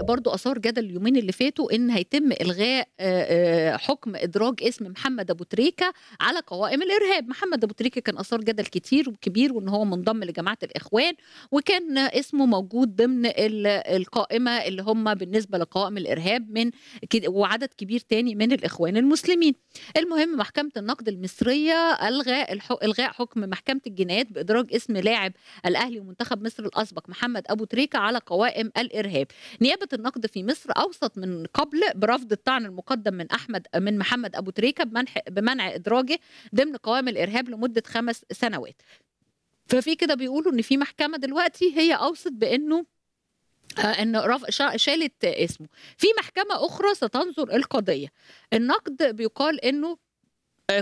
برضو اثار جدل اليومين اللي فاتوا ان هيتم الغاء حكم ادراج اسم محمد ابو تريكه على قوائم الارهاب محمد ابو تريكه كان اثار جدل كتير وكبير وان هو منضم لجماعه الاخوان وكان اسمه موجود ضمن القائمه اللي هم بالنسبه لقوائم الارهاب من وعدد كبير تاني من الاخوان المسلمين المهم محكمه النقد المصريه الغى الغاء حكم محكمه الجنايات بادراج اسم لاعب الاهلي ومنتخب مصر الاسبق محمد ابو تريكه على قوائم الارهاب نيابه كتابه النقد في مصر اوصت من قبل برفض الطعن المقدم من احمد من محمد ابو تريكه بمنح بمنع ادراجه ضمن قوام الارهاب لمده خمس سنوات ففي كده بيقولوا ان في محكمه دلوقتي هي اوصت بانه آه، ان رف... شالت اسمه في محكمه اخرى ستنظر القضيه النقد بيقال انه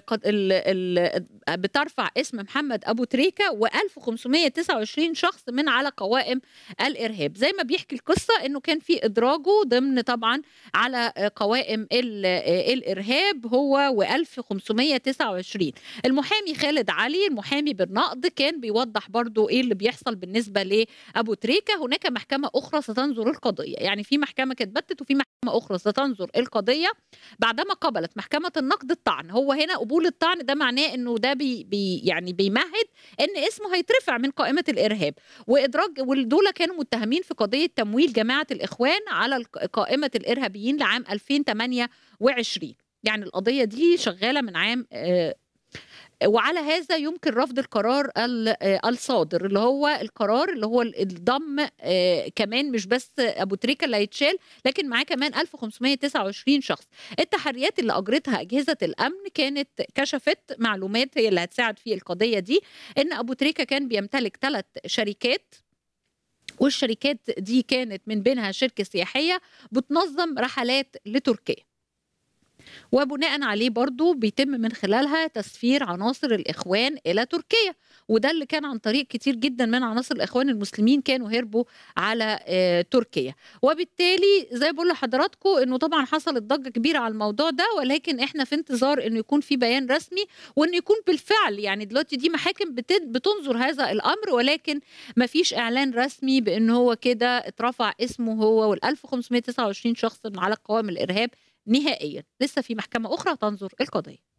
قد ال ال بترفع اسم محمد ابو تريكه و1529 شخص من على قوائم الارهاب زي ما بيحكي القصه انه كان في ادراجه ضمن طبعا على قوائم الارهاب هو و1529 المحامي خالد علي المحامي بالنقد كان بيوضح برضو ايه اللي بيحصل بالنسبه لابو تريكه هناك محكمه اخرى ستنظر القضيه يعني في محكمه بتت وفي محكمه اخرى ستنظر القضيه بعدما قبلت محكمه النقد الطعن هو هنا هنا قبول الطعن ده معناه انه ده بي, يعني بيمهد ان اسمه هيترفع من قائمه الارهاب وادراج والدولة كانوا متهمين في قضيه تمويل جماعه الاخوان على قائمه الارهابيين لعام 2028 يعني القضيه دي شغاله من عام آه، وعلى هذا يمكن رفض القرار آه، الصادر اللي هو القرار اللي هو الضم آه، كمان مش بس ابو تريكه اللي هيتشال لكن معاه كمان 1529 شخص التحريات اللي اجرتها اجهزه الامن كانت كشفت معلومات هي اللي هتساعد في القضيه دي ان ابو تريكه كان بيمتلك ثلاث شركات والشركات دي كانت من بينها شركه سياحيه بتنظم رحلات لتركيا وبناء عليه برضو بيتم من خلالها تسفير عناصر الإخوان إلى تركيا وده اللي كان عن طريق كتير جدا من عناصر الإخوان المسلمين كانوا هربوا على آه، تركيا وبالتالي زي بقول لحضراتكم أنه طبعا حصلت ضجة كبيرة على الموضوع ده ولكن احنا في انتظار أنه يكون في بيان رسمي وأنه يكون بالفعل يعني دلوقتي دي محاكم بتنظر هذا الأمر ولكن ما فيش إعلان رسمي بأنه هو كده اترفع اسمه هو وال 1529 شخص على قوام الإرهاب نهائيا لسه في محكمه اخرى تنظر القضيه